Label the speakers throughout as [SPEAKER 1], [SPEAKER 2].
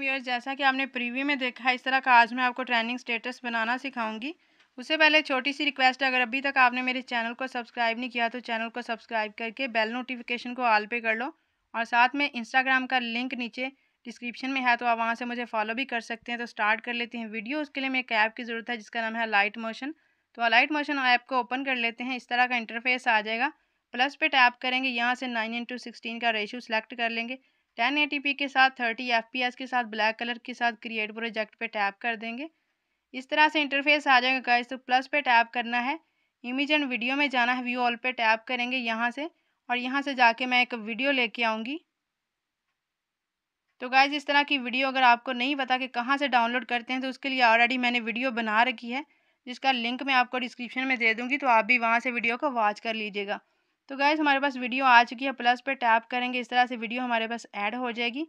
[SPEAKER 1] viewers जैसा कि आपने प्रीव्यू में देखा इस तरह का आज मैं आपको ट्रेंडिंग स्टेटस बनाना सिखाऊंगी उससे पहले छोटी सी रिक्वेस्ट है अगर अभी तक आपने मेरे चैनल को सब्सक्राइब नहीं किया तो चैनल को सब्सक्राइब करके बेल नोटिफिकेशन को ऑल पे कर लो और साथ में इंस्टाग्राम का लिंक नीचे डिस्क्रिप्शन में है तो आप वहाँ से मुझे फॉलो भी कर सकते हैं तो स्टार्ट कर लेते हैं वीडियो उसके लिए मेरे एक ऐप की ज़रूरत है जिसका नाम है लाइट मोशन तो लाइट मोशन ऐप को ओपन कर लेते हैं इस तरह का इंटरफेस आ जाएगा प्लस पे टैप करेंगे यहाँ से नाइन इंटू सिक्सटीन का रेशियो सेलेक्ट कर लेंगे टेन के साथ थर्टी एफ के साथ ब्लैक कलर के साथ क्रिएट प्रोजेक्ट पर टैप कर देंगे इस तरह से इंटरफेस आ जाएगा गाइस तो प्लस पे टैप करना है इमेज एंड वीडियो में जाना है व्यू ऑल पे टैप करेंगे यहाँ से और यहाँ से जाके मैं एक वीडियो लेके आऊँगी तो गाइज़ इस तरह की वीडियो अगर आपको नहीं पता कि कहाँ से डाउनलोड करते हैं तो उसके लिए ऑलरेडी मैंने वीडियो बना रखी है जिसका लिंक मैं आपको डिस्क्रिप्शन में दे दूँगी तो आप भी वहाँ से वीडियो को वॉच कर लीजिएगा तो गैस हमारे पास वीडियो आ चुकी है प्लस पे टैप करेंगे इस तरह से वीडियो हमारे पास ऐड हो जाएगी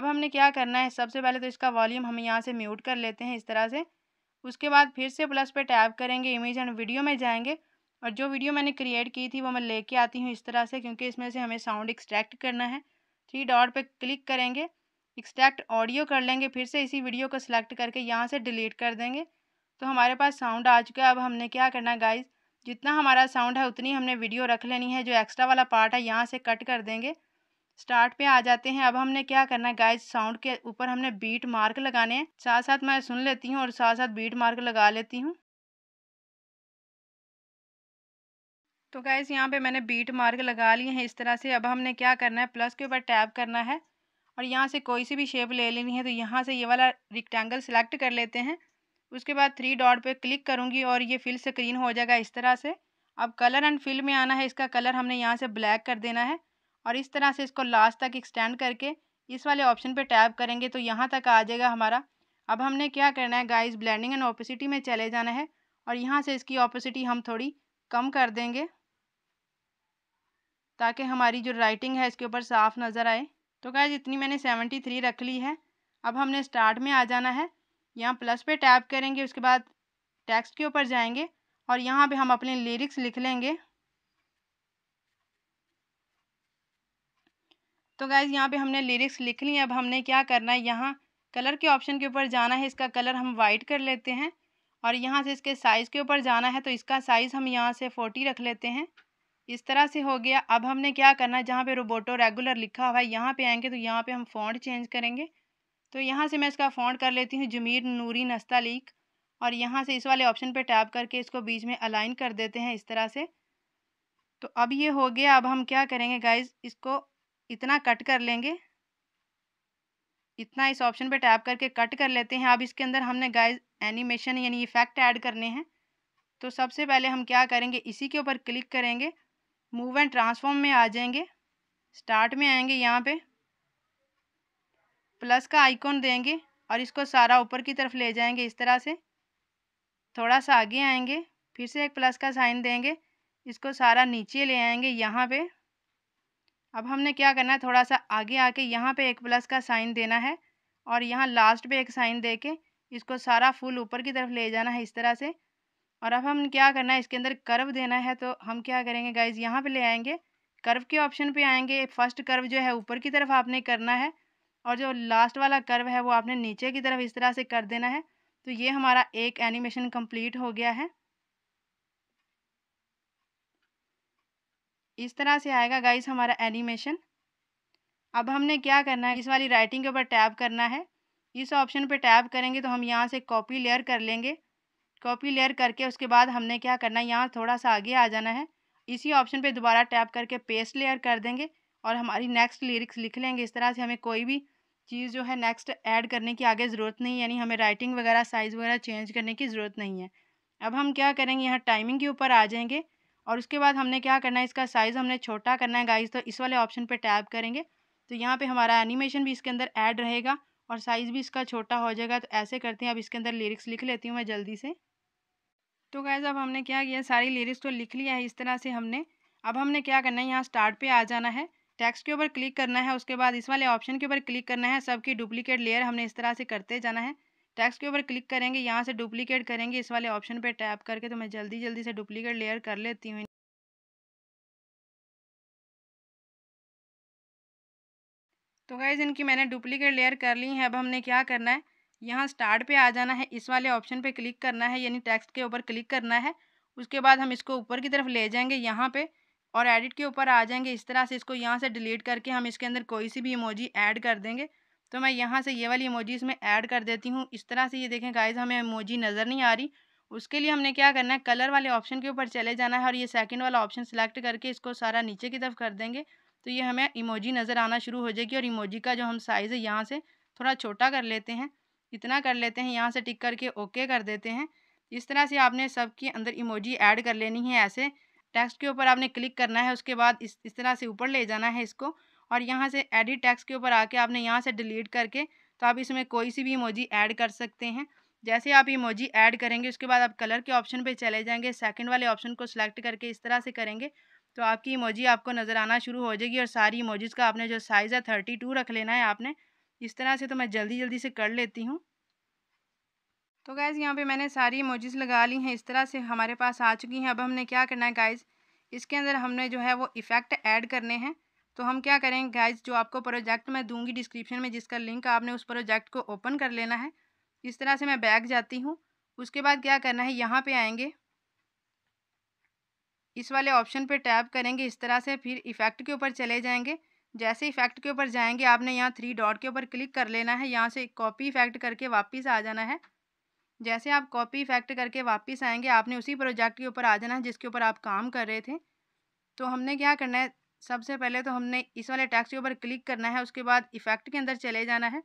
[SPEAKER 1] अब हमने क्या करना है सबसे पहले तो इसका वॉल्यूम हम यहाँ से म्यूट कर लेते हैं इस तरह से उसके बाद फिर से प्लस पे टैप करेंगे इमेज एंड वीडियो में जाएंगे और जो वीडियो मैंने क्रिएट की थी वो मैं लेके आती हूँ इस तरह से क्योंकि इसमें से हमें साउंड एक्सट्रैक्ट करना है थ्री डॉट पर क्लिक करेंगे एक्सट्रैक्ट ऑडियो कर लेंगे फिर से इसी वीडियो को सिलेक्ट करके यहाँ से डिलीट कर देंगे तो हमारे पास साउंड आ चुका है अब हमने क्या करना है गाइज़ जितना हमारा साउंड है उतनी हमने वीडियो रख लेनी है जो एक्स्ट्रा वाला पार्ट है यहाँ से कट कर देंगे स्टार्ट पे आ जाते हैं अब हमने क्या करना है गाइस साउंड के ऊपर हमने बीट मार्क लगाने हैं साथ साथ मैं सुन लेती हूँ और साथ साथ बीट मार्क लगा लेती हूँ तो गैस यहाँ पे मैंने बीट मार्क लगा लिए हैं इस तरह से अब हमने क्या करना है प्लस के ऊपर टैप करना है और यहाँ से कोई सी भी शेप ले लेनी है तो यहाँ से ये वाला रिक्टेंगल सेलेक्ट कर लेते हैं उसके बाद थ्री डॉट पे क्लिक करूँगी और ये फिल स्क्रीन हो जाएगा इस तरह से अब कलर एंड फिल में आना है इसका कलर हमने यहाँ से ब्लैक कर देना है और इस तरह से इसको लास्ट तक एक्सटेंड करके इस वाले ऑप्शन पे टैप करेंगे तो यहाँ तक आ जाएगा हमारा अब हमने क्या करना है गाइस ब्लैंडिंग एंड ऑपोसिटी में चले जाना है और यहाँ से इसकी ऑपोसिटी हम थोड़ी कम कर देंगे ताकि हमारी जो राइटिंग है इसके ऊपर साफ नज़र आए तो गाइज इतनी मैंने सेवेंटी थ्री रख ली है अब हमने स्टार्ट में आ जाना है यहाँ प्लस पे टैप करेंगे उसके बाद टेक्स्ट के ऊपर जाएंगे और यहाँ पे हम अपने लिरिक्स लिख लेंगे तो गाइज यहाँ पे हमने लिरिक्स लिख ली अब हमने क्या करना है यहाँ कलर के ऑप्शन के ऊपर जाना है इसका कलर हम वाइट कर लेते हैं और यहाँ से इसके साइज़ के ऊपर जाना है तो इसका साइज़ हम यहाँ से फोर्टी रख लेते हैं इस तरह से हो गया अब हमने क्या करना है जहाँ पे रोबोटो रेगुलर लिखा हुआ है यहाँ पे आएंगे तो यहाँ पे हम फॉन्ट चेंज करेंगे तो यहाँ से मैं इसका फ़ॉन्ट कर लेती हूँ जमीर नूरी नस्ता लीक और यहाँ से इस वाले ऑप्शन पे टैप करके इसको बीच में अलाइन कर देते हैं इस तरह से तो अब ये हो गया अब हम क्या करेंगे गाइज इसको इतना कट कर लेंगे इतना इस ऑप्शन पे टैप करके कट कर लेते हैं अब इसके अंदर हमने गाइज एनिमेशन यानी इफ़ेक्ट ऐड करने हैं तो सबसे पहले हम क्या करेंगे इसी के ऊपर क्लिक करेंगे मूव एंड ट्रांसफॉर्म में आ जाएंगे स्टार्ट में आएंगे यहाँ पे प्लस का आइकॉन देंगे और इसको सारा ऊपर की तरफ ले जाएंगे इस तरह से थोड़ा सा आगे आएंगे फिर से एक प्लस का साइन देंगे इसको सारा नीचे ले आएंगे यहाँ पे अब हमने क्या करना है थोड़ा सा आगे आके यहाँ पे एक प्लस का साइन देना है और यहाँ लास्ट पे एक साइन दे के इसको सारा फुल ऊपर की तरफ ले जाना है इस तरह से और अब हम क्या करना है इसके अंदर कर्व देना है तो हम क्या करेंगे गाइज यहाँ पर ले आएँगे कर्व के ऑप्शन पर आएँगे फर्स्ट कर्व जो है ऊपर की तरफ आपने करना है और जो लास्ट वाला कर्व है वो आपने नीचे की तरफ इस तरह से कर देना है तो ये हमारा एक एनिमेशन कंप्लीट हो गया है इस तरह से आएगा गाइस हमारा एनिमेशन अब हमने क्या करना है इस वाली राइटिंग के ऊपर टैप करना है इस ऑप्शन पे टैब करेंगे तो हम यहाँ से कॉपी लेयर कर लेंगे कॉपी लेयर करके उसके बाद हमने क्या करना है यहाँ थोड़ा सा आगे आ जाना है इसी ऑप्शन पे दोबारा टैप करके पेस्ट लेयर कर देंगे और हमारी नेक्स्ट लिरिक्स लिख लेंगे इस तरह से हमें कोई भी चीज़ जो है नेक्स्ट ऐड करने की आगे ज़रूरत नहीं यानी हमें राइटिंग वगैरह साइज़ वगैरह चेंज करने की ज़रूरत नहीं है अब हम क्या करेंगे यहाँ टाइमिंग के ऊपर आ जाएंगे और उसके बाद हमने क्या करना है इसका साइज़ हमने छोटा करना है गाइज तो इस वाले ऑप्शन पर टैप करेंगे तो यहाँ पर हमारा एनिमेशन भी इसके अंदर ऐड रहेगा और साइज़ भी इसका छोटा हो जाएगा तो ऐसे करते हैं अब इसके अंदर लिरिक्स लिख लेती हूँ मैं जल्दी से तो गाइज अब हमने क्या किया सारी लिरिक्स तो लिख लिया है इस तरह से हमने अब हमने क्या करना है यहाँ स्टार्ट पे आ जाना है टेक्स्ट के ऊपर क्लिक करना है उसके बाद इस वाले ऑप्शन के ऊपर क्लिक करना है सबकी डुप्लीकेट लेयर हमने इस तरह से करते जाना है टैक्स के ऊपर क्लिक करेंगे यहाँ से डुप्लीकेट करेंगे इस वाले ऑप्शन पर टैप करके तो मैं जल्दी जल्दी से डुप्लीकेट लेयर कर लेती हूँ तो गाइज़ इनकी मैंने डुप्लीकेट लेयर कर ली है अब हमने क्या करना है यहाँ स्टार्ट पे आ जाना है इस वाले ऑप्शन पे क्लिक करना है यानी टेक्स्ट के ऊपर क्लिक करना है उसके बाद हम इसको ऊपर की तरफ ले जाएंगे यहाँ पे और एडिट के ऊपर आ जाएंगे इस तरह से इसको यहाँ से डिलीट करके हम इसके अंदर कोई सी भी इमोजी ऐड कर देंगे तो मैं यहाँ से ये वाली इमोजी इसमें ऐड कर देती हूँ इस तरह से ये देखें गाइज हमें इमोजी नज़र नहीं आ रही उसके लिए हमने क्या करना है कलर वाले ऑप्शन के ऊपर चले जाना है और ये सेकेंड वाला ऑप्शन सेलेक्ट करके इसको सारा नीचे की तरफ कर देंगे तो ये हमें इमोजी नज़र आना शुरू हो जाएगी और इमोजी का जो हम साइज़ है यहाँ से थोड़ा छोटा कर लेते हैं इतना कर लेते हैं यहाँ से टिक करके ओके कर देते हैं इस तरह से आपने सबके अंदर इमोजी ऐड कर लेनी है ऐसे टैक्स के ऊपर आपने क्लिक करना है उसके बाद इस इस तरह से ऊपर ले जाना है इसको और यहाँ से एडिट टैक्स के ऊपर आके आपने यहाँ से डिलीट करके तो आप इसमें कोई सी भी इमोजी ऐड कर सकते हैं जैसे आप इमोजी ऐड करेंगे उसके बाद आप कलर के ऑप्शन पे चले जाएंगे सेकंड वाले ऑप्शन को सिलेक्ट करके इस तरह से करेंगे तो आपकी इमोजी आपको नज़र आना शुरू हो जाएगी और सारी इमोजीज़ का आपने जो साइज़ है थर्टी टू रख लेना है आपने इस तरह से तो मैं जल्दी जल्दी से कर लेती हूँ तो गैज़ यहाँ पे मैंने सारी मोजिज़ लगा ली हैं इस तरह से हमारे पास आ चुकी हैं अब हमने क्या करना है गाइज़ इसके अंदर हमने जो है वो इफ़ेक्ट ऐड करने हैं तो हम क्या करेंगे गाइज़ जो आपको प्रोजेक्ट मैं दूंगी डिस्क्रिप्शन में जिसका लिंक आपने उस प्रोजेक्ट को ओपन कर लेना है इस तरह से मैं बैग जाती हूँ उसके बाद क्या करना है यहाँ पर आएँगे इस वाले ऑप्शन पर टैप करेंगे इस तरह से फिर इफ़ेक्ट के ऊपर चले जाएँगे जैसे इफ़ेक्ट के ऊपर जाएंगे आपने यहाँ थ्री डॉट के ऊपर क्लिक कर लेना है यहाँ से कॉपी इफ़ेक्ट करके वापस आ जाना है जैसे आप कॉपी इफेक्ट करके वापस आएंगे आपने उसी प्रोजेक्ट के ऊपर आ जाना है जिसके ऊपर आप काम कर रहे थे तो हमने क्या करना है सबसे पहले तो हमने इस वाले टैक्स के ऊपर क्लिक करना है उसके बाद इफेक्ट के अंदर चले जाना है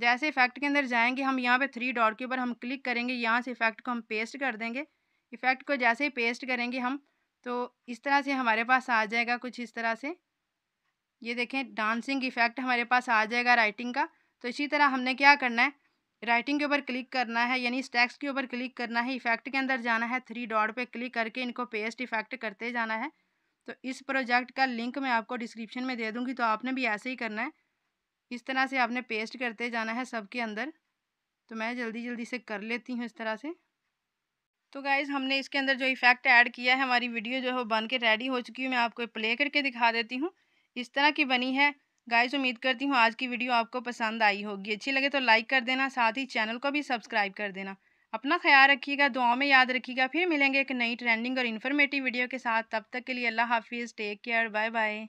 [SPEAKER 1] जैसे इफेक्ट के अंदर जाएंगे हम यहाँ पे थ्री डॉट के ऊपर हम क्लिक करेंगे यहाँ से इफेक्ट को हम पेस्ट कर देंगे इफेक्ट को जैसे ही पेस्ट करेंगे हम तो इस तरह से हमारे पास आ जाएगा कुछ इस तरह से ये देखें डांसिंग इफेक्ट हमारे पास आ जाएगा राइटिंग का तो इसी तरह हमने क्या करना है राइटिंग के ऊपर क्लिक करना है यानी इस के ऊपर क्लिक करना है इफेक्ट के अंदर जाना है थ्री डॉट पे क्लिक करके इनको पेस्ट इफेक्ट करते जाना है तो इस प्रोजेक्ट का लिंक मैं आपको डिस्क्रिप्शन में दे दूँगी तो आपने भी ऐसे ही करना है इस तरह से आपने पेस्ट करते जाना है के अंदर तो मैं जल्दी जल्दी से कर लेती हूँ इस तरह से तो गाइज़ हमने इसके अंदर जो इफ़ेक्ट ऐड किया है हमारी वीडियो जो है बन के रेडी हो चुकी है मैं आपको प्ले करके दिखा देती हूँ इस तरह की बनी है गाइस उम्मीद करती हूँ आज की वीडियो आपको पसंद आई होगी अच्छी लगे तो लाइक कर देना साथ ही चैनल को भी सब्सक्राइब कर देना अपना ख्याल रखिएगा दुआ में याद रखिएगा फिर मिलेंगे एक नई ट्रेंडिंग और इन्फॉर्मेटिव वीडियो के साथ तब तक के लिए अल्लाह हाफिज़ टेक केयर बाय बाय